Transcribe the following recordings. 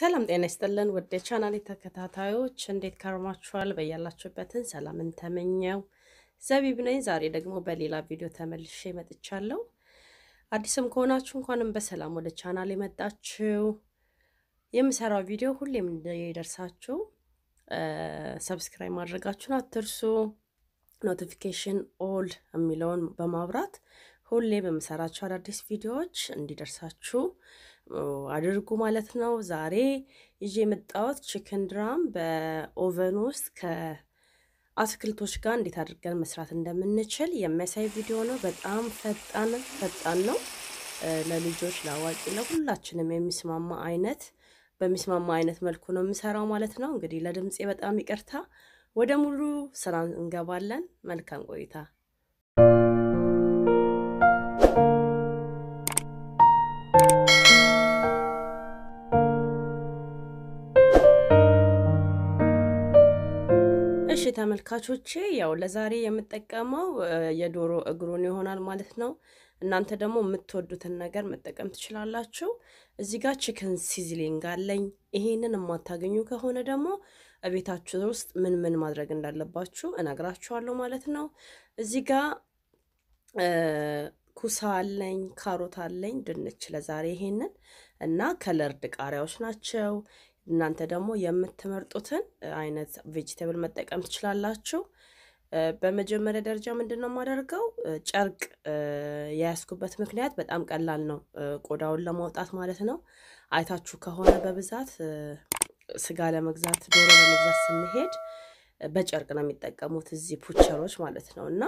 ሰላም ጤና ይስጥልን ወደ ቻናል ተከታታዮች እንዴት ከርማችኋል? በያላችሁበትን ሰላምን ተመኘው ዘቢብ ነኝ። ዛሬ ደግሞ በሌላ ቪዲዮ ተመልሼ መጥቻለሁ። አዲስም ከሆናችሁ እንኳንም በሰላም ወደ ቻናል የመጣችው የምሰራው ቪዲዮ ሁሌም እንደደርሳችሁ ሰብስክራይብ ማድረጋችሁን አትርሱ። ኖቲፊኬሽን ኦል የሚለውን በማብራት ሁሌ በምሰራቸው አዳዲስ ቪዲዮዎች እንዲደርሳችሁ አድርጉ ማለት ነው። ዛሬ ይዤ የመጣሁት ቺክን ድራም በኦቨን ውስጥ ከአትክልቶች ጋር እንዴት አድርገን መስራት እንደምንችል የሚያሳይ ቪዲዮ ነው። በጣም ፈጣን ፈጣን ነው። ለልጆች ለአዋቂ፣ ለሁላችንም የሚስማማ አይነት በሚስማማ አይነት መልኩ ነው የምሰራው ማለት ነው። እንግዲህ ለድምፄ በጣም ይቅርታ። ወደ ሙሉ ስራ እንገባለን። መልካም ቆይታ ተመልካቾቼ ያው ለዛሬ የምጠቀመው የዶሮ እግሩን ይሆናል ማለት ነው። እናንተ ደግሞ የምትወዱትን ነገር መጠቀም ትችላላችሁ። እዚህ ጋር ቺክን ሲዝሊንግ አለኝ። ይሄንን የማታገኙ ከሆነ ደግሞ ቤታችሁ ውስጥ ምን ምን ማድረግ እንዳለባችሁ እነግራችኋለሁ ማለት ነው። እዚህ ጋር ኩሳ አለኝ፣ ካሮት አለኝ፣ ድንች ለዛሬ ይሄንን እና ከለርድ ቃሪያዎች ናቸው። እናንተ ደግሞ የምትመርጡትን አይነት ቬጅቴብል መጠቀም ትችላላችሁ። በመጀመሪያ ደረጃ ምንድን ነው የማደርገው ጨርቅ የያዝኩበት ምክንያት በጣም ቀላል ነው፣ ቆዳውን ለማውጣት ማለት ነው። አይታችሁ ከሆነ በብዛት ስጋ ለመግዛት ዶሮ ለመግዛት ስንሄድ በጨርቅ ነው የሚጠቀሙት እዚህ ፑቸሮች ማለት ነው እና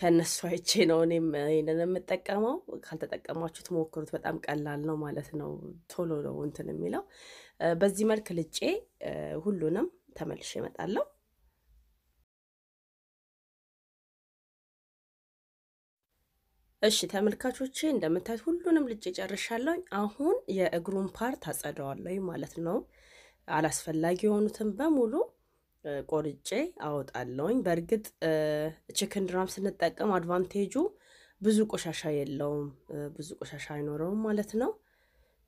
ከእነሱ አይቼ ነው እኔም ይሄንን የምጠቀመው። ካልተጠቀማችሁ ትሞክሩት፣ በጣም ቀላል ነው ማለት ነው። ቶሎ ነው እንትን የሚለው። በዚህ መልክ ልጬ ሁሉንም ተመልሼ እመጣለሁ። እሺ ተመልካቾቼ እንደምታዩት ሁሉንም ልጬ ጨርሻለሁ። አሁን የእግሩን ፓርት አጸደዋለሁ ማለት ነው። አላስፈላጊ የሆኑትን በሙሉ ቆርጬ አወጣለውኝ። በእርግጥ ችክን ድራም ስንጠቀም አድቫንቴጁ ብዙ ቆሻሻ የለውም፣ ብዙ ቆሻሻ አይኖረውም ማለት ነው።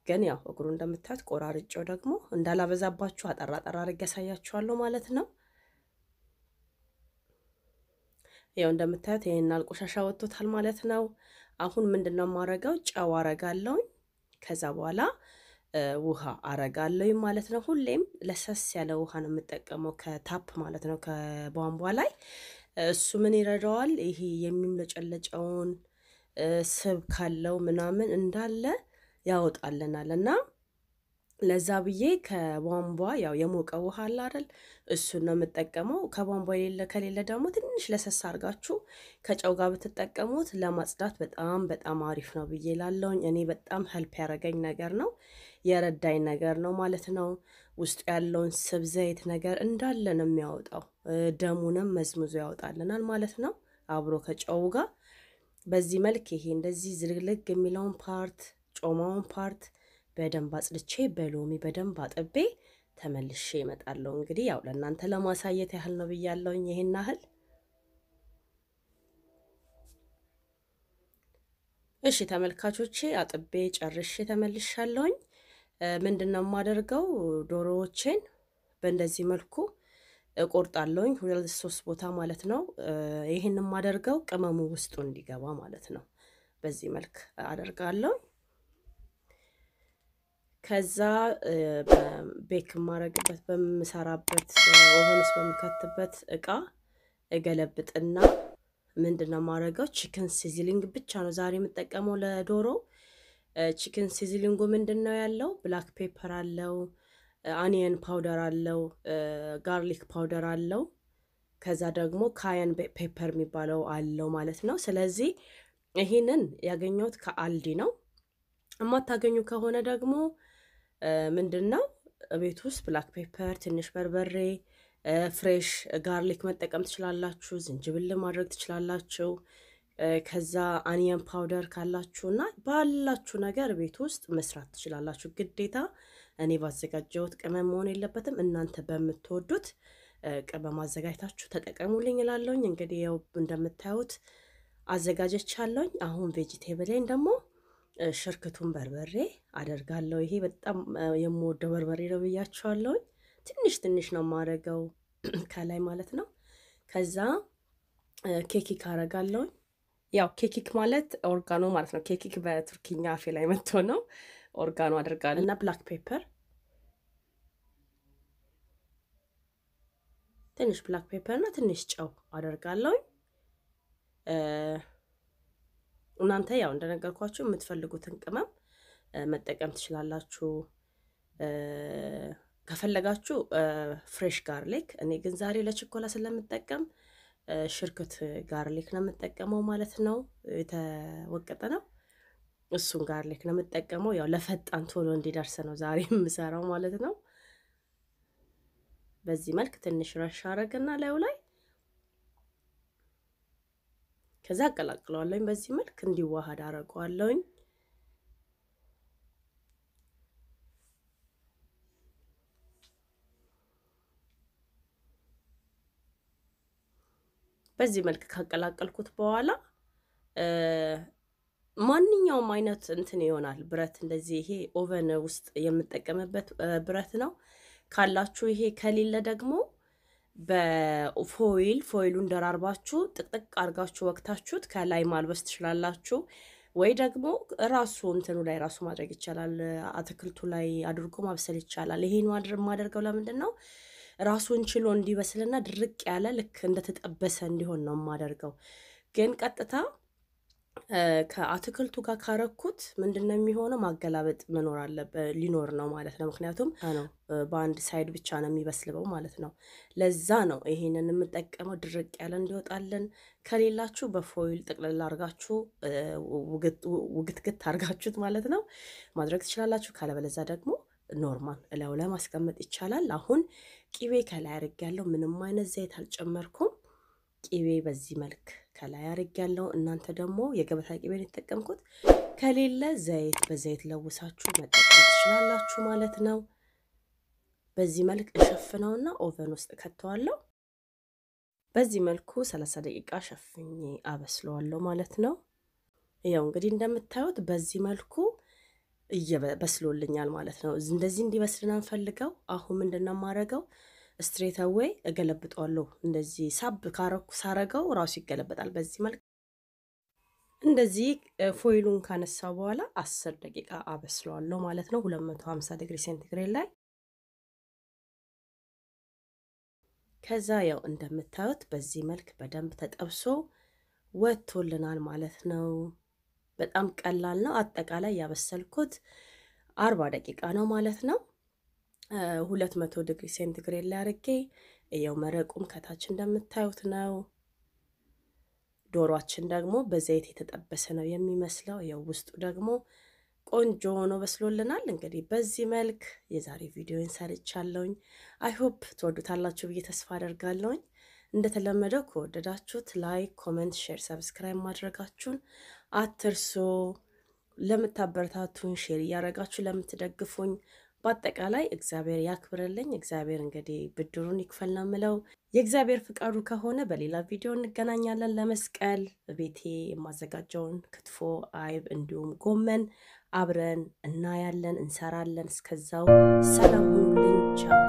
ግን ያው እግሩ እንደምታዩት ቆራርጬው ደግሞ እንዳላበዛባችሁ አጠራ ጠራ አድርጌ ያሳያችኋለሁ ማለት ነው። ያው እንደምታዩት ይህን ቆሻሻ ወጥቶታል ማለት ነው። አሁን ምንድን ነው የማረገው? ጨው አረጋለውኝ ከዛ በኋላ ውሃ አረጋለሁ ማለት ነው። ሁሌም ለሰስ ያለ ውሃ ነው የምጠቀመው ከታፕ ማለት ነው፣ ከቧንቧ ላይ እሱ ምን ይረዳዋል? ይሄ የሚምለጨለጨውን ስብ ካለው ምናምን እንዳለ ያወጣልናል እና ለዛ ብዬ ከቧንቧ ያው የሞቀ ውሃ አለ አይደል? እሱን ነው የምጠቀመው። ከቧንቧ የሌለ ከሌለ ደግሞ ትንሽ ለሰሳ አድርጋችሁ ከጨው ጋር ብትጠቀሙት ለማጽዳት በጣም በጣም አሪፍ ነው ብዬ ላለውኝ እኔ በጣም ህልፕ ያደረገኝ ነገር ነው። የረዳኝ ነገር ነው ማለት ነው። ውስጡ ያለውን ስብ ዘይት ነገር እንዳለ ነው የሚያወጣው። ደሙንም መዝምዞ ያወጣልናል ማለት ነው አብሮ ከጨው ጋር። በዚህ መልክ ይሄ እንደዚህ ዝልግልግ የሚለውን ፓርት ጮማውን ፓርት በደንብ አጽድቼ በሎሚ በደንብ አጥቤ ተመልሼ እመጣለሁ። እንግዲህ ያው ለእናንተ ለማሳየት ያህል ነው ብያለሁኝ። ይሄን ያህል እሺ ተመልካቾቼ፣ አጥቤ ጨርሼ ተመልሻለሁኝ። ምንድን ነው የማደርገው ዶሮዎችን በእንደዚህ መልኩ እቆርጣለሁኝ ሁለት ሶስት ቦታ ማለት ነው። ይህን የማደርገው ቅመሙ ውስጡ እንዲገባ ማለት ነው። በዚህ መልክ አደርጋለሁ። ከዛ ቤክ የማረግበት በምሰራበት ኦቨንስ በምከትበት እቃ እገለብጥና ምንድን ነው የማደርገው ቺክን ሲዝሊንግ ብቻ ነው ዛሬ የምጠቀመው ለዶሮ ቺክን ሲዝሊንጉ ምንድን ነው ያለው? ብላክ ፔፐር አለው፣ አኒየን ፓውደር አለው፣ ጋርሊክ ፓውደር አለው። ከዛ ደግሞ ካየን ፔፐር የሚባለው አለው ማለት ነው። ስለዚህ ይህንን ያገኘሁት ከአልዲ ነው። የማታገኙ ከሆነ ደግሞ ምንድን ነው ቤት ውስጥ ብላክ ፔፐር፣ ትንሽ በርበሬ፣ ፍሬሽ ጋርሊክ መጠቀም ትችላላችሁ። ዝንጅብል ማድረግ ትችላላችሁ። ከዛ አኒየን ፓውደር ካላችሁና ባላችሁ ነገር ቤት ውስጥ መስራት ትችላላችሁ። ግዴታ እኔ ባዘጋጀሁት ቅመም መሆን የለበትም። እናንተ በምትወዱት ቅመም አዘጋጅታችሁ ተጠቀሙልኝ እላለሁኝ። እንግዲህ ያው እንደምታዩት አዘጋጀቻለሁኝ። አሁን ቬጂቴብሌን ደግሞ ሽርክቱን በርበሬ አደርጋለሁ። ይሄ በጣም የምወደው በርበሬ ነው ብያቸዋለሁኝ። ትንሽ ትንሽ ነው የማደርገው ከላይ ማለት ነው። ከዛ ኬኪክ አደርጋለሁኝ ያው ኬኪክ ማለት ኦርጋኖ ማለት ነው። ኬኪክ በቱርኪኛ አፌ ላይ መጥቶ ነው ኦርጋኖ አድርጋለሁ እና ብላክ ፔፐር ትንሽ ብላክ ፔፐር እና ትንሽ ጨው አደርጋለሁ። እናንተ ያው እንደነገርኳችሁ የምትፈልጉትን ቅመም መጠቀም ትችላላችሁ። ከፈለጋችሁ ፍሬሽ ጋርሊክ፣ እኔ ግን ዛሬ ለችኮላ ስለምጠቀም ሽርክት ጋርሊክ ነው የምጠቀመው ማለት ነው። የተወቀጠ ነው እሱን ጋርሊክ ነው የምጠቀመው። ያው ለፈጣን ቶሎ እንዲደርስ ነው ዛሬ የምሰራው ማለት ነው። በዚህ መልክ ትንሽ ረሻ አረግና ላዩ ላይ ከዛ አቀላቅለዋለሁኝ። በዚህ መልክ እንዲዋሃድ አረገዋለሁኝ። በዚህ መልክ ካቀላቀልኩት በኋላ ማንኛውም አይነት እንትን ይሆናል ብረት። እንደዚህ ይሄ ኦቨን ውስጥ የምጠቀምበት ብረት ነው ካላችሁ፣ ይሄ ከሌለ ደግሞ በፎይል ፎይሉን ደራርባችሁ ጥቅጥቅ አድርጋችሁ ወቅታችሁት ከላይ ማልበስ ትችላላችሁ። ወይ ደግሞ ራሱ እንትኑ ላይ ራሱ ማድረግ ይቻላል። አትክልቱ ላይ አድርጎ ማብሰል ይቻላል። ይሄን ማድረግ የማደርገው ለምንድን ነው? ራሱን ችሎ እንዲበስልና ድርቅ ያለ ልክ እንደተጠበሰ እንዲሆን ነው የማደርገው። ግን ቀጥታ ከአትክልቱ ጋር ካረኩት ምንድን ነው የሚሆነው? ማገላበጥ መኖር አለበት ሊኖር ነው ማለት ነው። ምክንያቱም በአንድ ሳይድ ብቻ ነው የሚበስልበው ማለት ነው። ለዛ ነው ይሄንን የምጠቀመው ድርቅ ያለ እንዲወጣልን። ከሌላችሁ በፎይል ጥቅልል አርጋችሁ ውግትግት አርጋችሁት ማለት ነው ማድረግ ትችላላችሁ። ካለበለዛ ደግሞ ኖርማል እላው ላይ ማስቀመጥ ይቻላል። አሁን ቂቤ ከላይ አርግ ያለው ምንም አይነት ዘይት አልጨመርኩም። ቂቤ በዚህ መልክ ከላይ አርግ ያለው። እናንተ ደግሞ የገበታ ቂቤን የተጠቀምኩት ከሌለ ዘይት በዘይት ለውሳችሁ መጠቀም ትችላላችሁ ማለት ነው። በዚህ መልክ እሸፍነውና ኦቨን ውስጥ ከተዋለው። በዚህ መልኩ 30 ደቂቃ ሸፍኜ አበስለዋለሁ ማለት ነው። ያው እንግዲህ እንደምታዩት በዚህ መልኩ እየበስሎልኛል ማለት ነው። እንደዚህ እንዲበስልን አንፈልገው። አሁን ምንድን ነው የማደርገው? ስትሬት አዌይ እገለብጠዋለሁ። እንደዚህ ሳብ ካረኩ ሳረገው ራሱ ይገለበጣል። በዚህ መልክ እንደዚህ ፎይሉን ካነሳ በኋላ አስር ደቂቃ አበስለዋለሁ ማለት ነው 250 ዲግሪ ሴንቲግሬድ ላይ። ከዛ ያው እንደምታዩት በዚህ መልክ በደንብ ተጠብሶ ወጥቶልናል ማለት ነው። በጣም ቀላል ነው። አጠቃላይ ያበሰልኩት አርባ ደቂቃ ነው ማለት ነው። ሁለት መቶ ዲግሪ ሴንቲግሬድ ላይ ያው መረቁም ከታች እንደምታዩት ነው። ዶሯችን ደግሞ በዘይት የተጠበሰ ነው የሚመስለው። ያው ውስጡ ደግሞ ቆንጆ ሆኖ በስሎልናል። እንግዲህ በዚህ መልክ የዛሬ ቪዲዮን ሰርቻለሁኝ። አይሆፕ ትወዱታላችሁ ብዬ ተስፋ አደርጋለሁኝ። እንደተለመደው ከወደዳችሁት ላይክ፣ ኮመንት፣ ሼር፣ ሰብስክራይብ ማድረጋችሁን አትርሶ ለምታበረታቱን ሼር እያደረጋችሁ ለምትደግፉኝ በአጠቃላይ እግዚአብሔር ያክብርልኝ። እግዚአብሔር እንግዲህ ብድሩን ይክፈል ነው የምለው። የእግዚአብሔር ፍቃዱ ከሆነ በሌላ ቪዲዮ እንገናኛለን። ለመስቀል ቤቴ የማዘጋጀውን ክትፎ፣ አይብ እንዲሁም ጎመን አብረን እናያለን፣ እንሰራለን። እስከዛው ሰላም ሁኑልኝ። ቻው